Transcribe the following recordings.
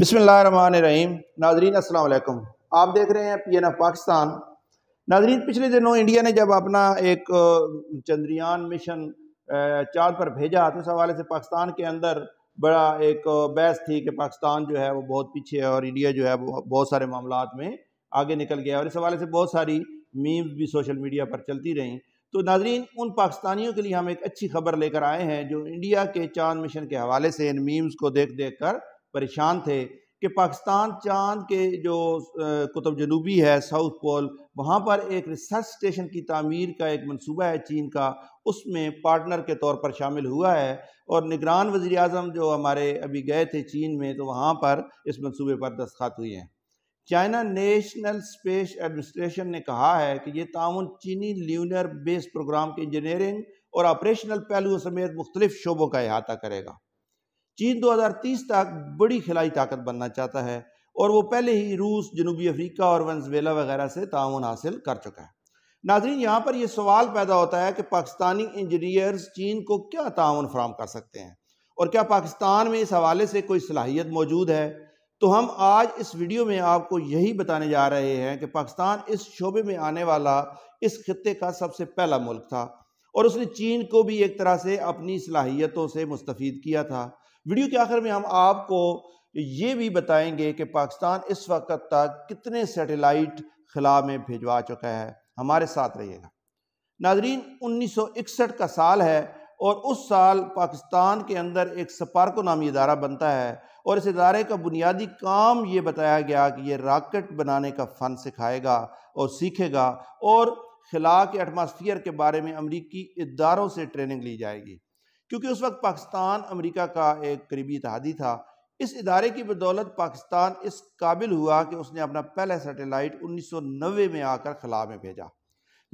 रहीम नाजरीन वालेकुम आप देख रहे हैं पी एन एफ पाकिस्तान नाजरीन पिछले दिनों इंडिया ने जब अपना एक चंद्रयान मिशन चाँद पर भेजा तो इस हवाले से पाकिस्तान के अंदर बड़ा एक बहस थी कि पाकिस्तान जो है वो बहुत पीछे है और इंडिया जो है वो बहुत सारे मामला में आगे निकल गया और इस हवाले से बहुत सारी मीम्स भी सोशल मीडिया पर चलती रहीं तो नाजरीन उन पाकिस्तानियों के लिए हम एक अच्छी खबर लेकर आए हैं जो इंडिया के चांद मिशन के हवाले से इन मीम्स को देख देख कर परेशान थे कि पाकिस्तान चांद के जो कुतुब जनूबी है साउथ पोल वहाँ पर एक रिसर्च स्टेशन की तमीर का एक मनसूबा है चीन का उसमें पार्टनर के तौर पर शामिल हुआ है और निगरान वज़ी अजम जो हमारे अभी गए थे चीन में तो वहाँ पर इस मनसूबे पर दस्खत हुई हैं चाइना नेशनल स्पेस एडमिनिस्ट्रेशन ने कहा है कि ये ताउन चीनी ल्यूनर बेस प्रोग्राम के इंजीनियरिंग और ऑपरेशनल पहलुओं समेत मुख्तलिफ शोबों का अहाता करेगा चीन 2030 तक बड़ी खिलाई ताकत बनना चाहता है और वो पहले ही रूस जनूबी अफ्रीका और वनजवेला वगैरह से ताउन हासिल कर चुका है नाजरीन यहाँ पर यह सवाल पैदा होता है कि पाकिस्तानी इंजीनियर्स चीन को क्या ताउन फ्राहम कर सकते हैं और क्या पाकिस्तान में इस हवाले से कोई सलाहियत मौजूद है तो हम आज इस वीडियो में आपको यही बताने जा रहे हैं कि पाकिस्तान इस शोबे में आने वाला इस खत्े का सबसे पहला मुल्क था और उसने चीन को भी एक तरह से अपनी सलाहियतों से मुस्तफ़ किया था वीडियो के आखिर में हम आपको ये भी बताएंगे कि पाकिस्तान इस वक्त तक कितने सैटेलाइट खिला में भिजवा चुका है हमारे साथ रहिएगा नाजरीन उन्नीस सौ इकसठ का साल है और उस साल पाकिस्तान के अंदर एक सपार्को नामी इदारा बनता है और इस इदारे का बुनियादी काम ये बताया गया कि ये राकेट बनाने का फ़न सिखाएगा और सीखेगा और खिला के एटमासफियर के बारे में अमरीकी इदारों से ट्रेनिंग ली जाएगी क्योंकि उस वक्त पाकिस्तान अमेरिका का एक करीबी इतिहादी था इस इदारे की बदौलत पाकिस्तान इस काबिल हुआ कि उसने अपना पहला सैटेलाइट 1990 में आकर खला में भेजा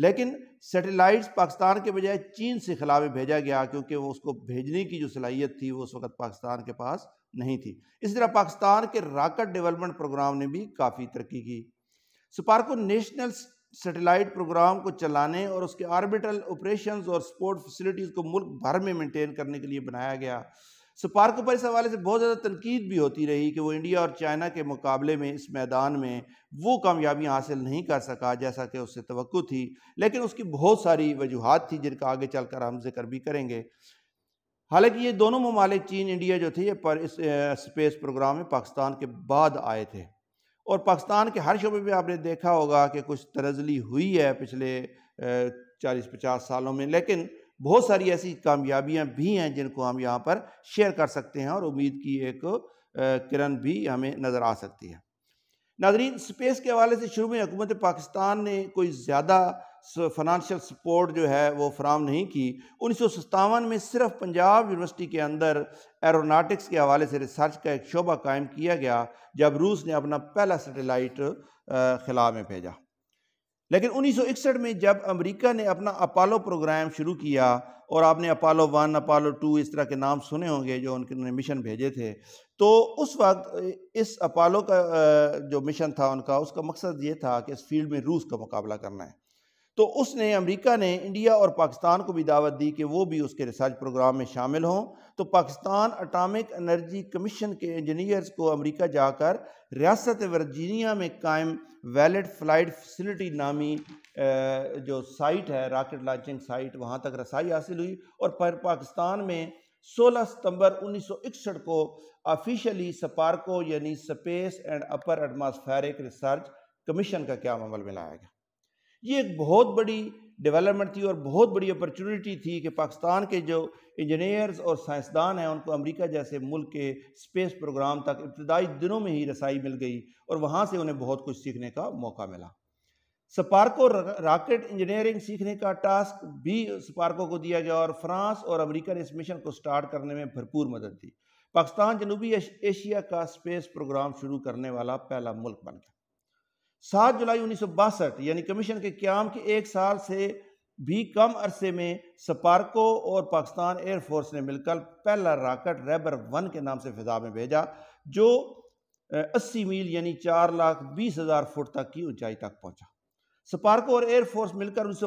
लेकिन सैटेलाइट्स पाकिस्तान के बजाय चीन से खला में भेजा गया क्योंकि वो उसको भेजने की जो सलाहियत थी वो उस वक्त पाकिस्तान के पास नहीं थी इसी तरह पाकिस्तान के राकेट डेवलपमेंट प्रोग्राम ने भी काफ़ी तरक्की की सुपारको नेशनल सेटेलाइट प्रोग्राम को चलाने और उसके आर्बिटल ऑपरेशंस और स्पोर्ट फैसिलिटीज़ को मुल्क भर में मेंटेन करने के लिए बनाया गया स्पार्को पर इस हवाले से बहुत ज़्यादा तनकीद भी होती रही कि वो इंडिया और चाइना के मुकाबले में इस मैदान में वो कामयाबियाँ हासिल नहीं कर सका जैसा कि उससे तो थी लेकिन उसकी बहुत सारी वजूहत थी जिनका आगे चल कर हम जिक्र भी करेंगे हालांकि ये दोनों ममालिक चीन इंडिया जो थे ये पर इस स्पेस प्रोग्राम में पाकिस्तान के बाद आए थे और पाकिस्तान के हर शोबे में आपने देखा होगा कि कुछ तरजली हुई है पिछले चालीस पचास सालों में लेकिन बहुत सारी ऐसी कामयाबियाँ भी हैं जिनको हम यहाँ पर शेयर कर सकते हैं और उम्मीद की एक किरण भी हमें नज़र आ सकती है नाजरीन स्पेस के हवाले से शुरू में हुकूमत पाकिस्तान ने कोई ज़्यादा फाइनेंशियल सपोर्ट जो है वो फ्राहम नहीं की उन्नीस में सिर्फ पंजाब यूनिवर्सिटी के अंदर एरोनाटिक्स के हवाले से रिसर्च का एक शोबा कायम किया गया जब रूस ने अपना पहला सेटेलाइट खिला में भेजा लेकिन उन्नीस में जब अमेरिका ने अपना अपालो प्रोग्राम शुरू किया और आपने अपालो वन अपालो टू इस तरह के नाम सुने होंगे जो उनके मिशन भेजे थे तो उस वक्त इस अपालो का जो मिशन था उनका उसका मकसद ये था कि इस फील्ड में रूस का मुकाबला करना है तो उसने अमेरिका ने इंडिया और पाकिस्तान को भी दावत दी कि वो भी उसके रिसर्च प्रोग्राम में शामिल हों तो पाकिस्तान अटामिक एनर्जी कमीशन के इंजीनियर्स को अमेरिका जाकर रियासत वर्जीनिया में कायम वैलिड फ्लाइट फैसिलिटी नामी जो साइट है रॉकेट लॉन्चिंग साइट वहाँ तक रसाई हासिल हुई और पर पाकिस्तान में 16 सितंबर 1961 को ऑफिशियली सपार्को यानी space and upper atmospheric research commission का क्या अमल में लाया गया ये एक बहुत बड़ी डेवलपमेंट थी और बहुत बड़ी अपॉर्चुनिटी थी कि पाकिस्तान के जो इंजीनियर्स और साइंसदान हैं उनको अमेरिका जैसे मुल्क के स्पेस प्रोग्राम तक इब्तदाई दिनों में ही रसाई मिल गई और वहाँ से उन्हें बहुत कुछ सीखने का मौका मिला स्पार्को रॉकेट इंजीनियरिंग सीखने का टास्क भी स्पार्को को दिया गया और फ्रांस और अमरीका ने इस मिशन को स्टार्ट करने में भरपूर मदद दी पाकिस्तान जनूबी एशिया का स्पेस प्रोग्राम शुरू करने वाला पहला मुल्क बन गया सात जुलाई उन्नीस यानी कमीशन के क्याम के एक साल से भी कम अरसे में स्पार्को और पाकिस्तान एयरफोर्स ने मिलकर पहला राकेट रैबर वन के नाम से फिजा में भेजा जो 80 मील यानी चार लाख बीस हज़ार फुट तक की ऊंचाई तक पहुंचा स्पार्को और एयरफोर्स मिलकर उन्नीस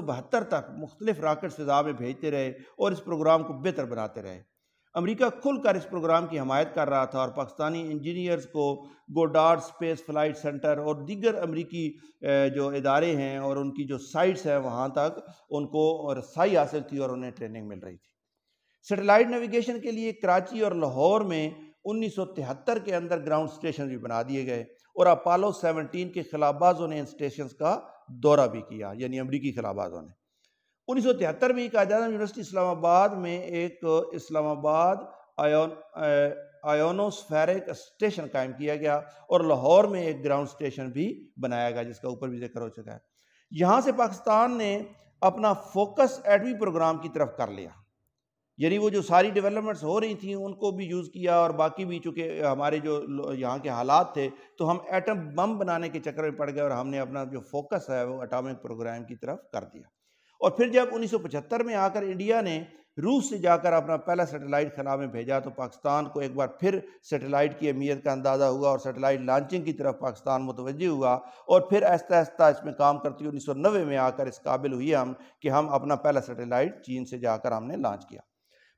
तक मुख्तलिफ राकेट फिजा में भेजते रहे और इस प्रोग्राम को बेहतर बनाते रहे अमेरिका खुलकर इस प्रोग्राम की हमायत कर रहा था और पाकिस्तानी इंजीनियर्स को गोडार्ड स्पेस फ्लाइट सेंटर और दीगर अमरीकी जो इदारे हैं और उनकी जो साइट्स हैं वहाँ तक उनको रसाई हासिल थी और उन्हें ट्रेनिंग मिल रही थी सेटेलाइट नेविगेशन के लिए कराची और लाहौर में उन्नीस के अंदर ग्राउंड स्टेशन भी बना दिए गए और अपालो सेवनटीन के खिलाफबाजों ने इन स्टेशन का दौरा भी किया यानी अमरीकी खिलाफबाजों ने उन्नीस सौ तिहत्तर में कायदाना यूनिवर्सिटी इस्लामाबाद में एक इस्लामाबाद आयोन आयोनोस्फेरिक स्टेशन कायम किया गया और लाहौर में एक ग्राउंड स्टेशन भी बनाया गया जिसका ऊपर भी जिक्र हो चुका है यहाँ से पाकिस्तान ने अपना फोकस एटमी प्रोग्राम की तरफ कर लिया यानी वो जो सारी डेवलपमेंट्स हो रही थी उनको भी यूज़ किया और बाकी भी चूँकि हमारे जो यहाँ के हालात थे तो हम एटम बम बनाने के चक्कर में पड़ गए और हमने अपना जो फोकस है वो एटॉमिक प्रोग्राम की तरफ कर दिया और फिर जब 1975 में आकर इंडिया ने रूस से जाकर अपना पहला सैटेलाइट खला में भेजा तो पाकिस्तान को एक बार फिर सैटेलाइट की अहमियत का अंदाज़ा हुआ और सैटेलाइट लॉन्चिंग की तरफ पाकिस्तान मुतवजह हुआ और फिर आहिस्ता आहिस्ता इसमें काम करती हुई उन्नीस सौ नब्बे में आकर इस काबिल हुई हम कि हम अपना पहला सैटेलाइट चीन से जाकर हमने लॉन्च किया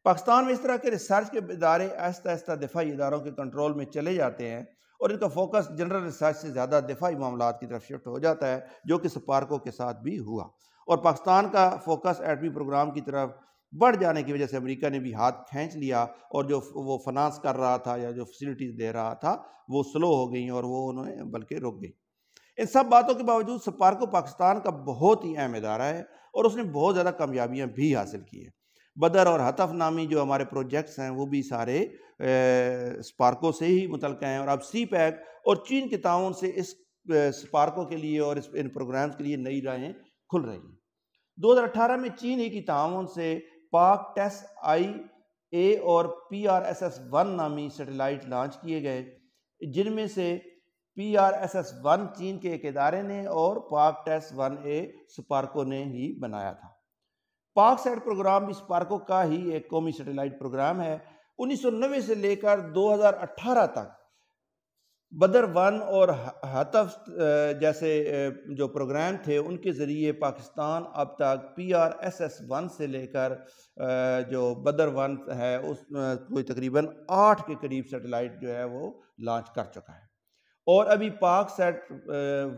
पाकिस्तान में इस तरह के रिसर्च के इदारे आहिस्ता आहिस्ता दिफाई इदारों के कंट्रोल में चले जाते हैं और इनका फोकस जनरल रिसर्च से ज़्यादा दिफाई मामला की तरफ शिफ्ट हो जाता है जो कि स्पार्को के साथ भी हुआ और पाकिस्तान का फोकस एटमी प्रोग्राम की तरफ बढ़ जाने की वजह से अमेरिका ने भी हाथ खींच लिया और जो वो फनास कर रहा था या जो फैसिलिटीज़ दे रहा था वो स्लो हो गई और वो उन्होंने बल्कि रुक गई इन सब बातों के बावजूद सपार्को पाकिस्तान का बहुत ही अहम इदारा है और उसने बहुत ज़्यादा कामयाबियाँ भी हासिल की हैं बदर और हतफ नामी जो हमारे प्रोजेक्ट्स हैं वो भी सारे स्पार्को से ही मुतल हैं और अब सी पैक और चीन के ताउन से इस स्पार्को के लिए और इस इन प्रोग्राम्स के लिए नई राहें खुल रही है 2018 में चीन ही की ताउन से पाक टेस आई ए और P R S S one नामी सेटेलाइट लॉन्च किए गए जिनमें से P R S S one चीन के एक इदारे ने और पाक टेस वन ए स्पार्को ने ही बनाया था पाक सेट प्रोग्राम भी स्पार्को का ही एक कौमी सेटेलाइट प्रोग्राम है उन्नीस सौ नब्बे से लेकर दो हज़ार अट्ठारह तक बदर वन और हतफ जैसे जो प्रोग्राम थे उनके ज़रिए पाकिस्तान अब तक P R S S one से लेकर जो बदर वन है उस कोई तकरीबन आठ के करीब सेटेलाइट जो है वो लॉन्च कर चुका है और अभी Pak sat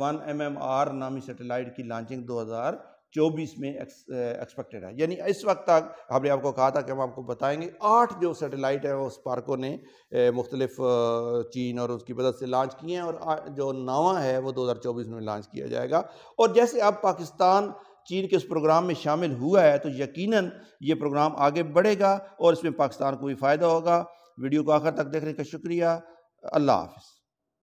one M M R नामी सेटेलाइट की लॉन्चिंग दो हज़ार चौबीस में एक्सपेक्टेड eh, है यानी इस वक्त तक हमने आपको कहा था कि हम आपको बताएंगे आठ जो सैटेलाइट है वो स्पार्को ने eh, मुख्तलिफ eh, चीन और उसकी मदद से लॉन्च किए हैं और जो नावा है वो 2024 में लॉन्च किया जाएगा और जैसे अब पाकिस्तान चीन के उस प्रोग्राम में शामिल हुआ है तो यकीनन ये प्रोग्राम आगे बढ़ेगा और इसमें पाकिस्तान को भी फ़ायदा होगा वीडियो को आखिर तक देखने का शुक्रिया अल्लाह हाफ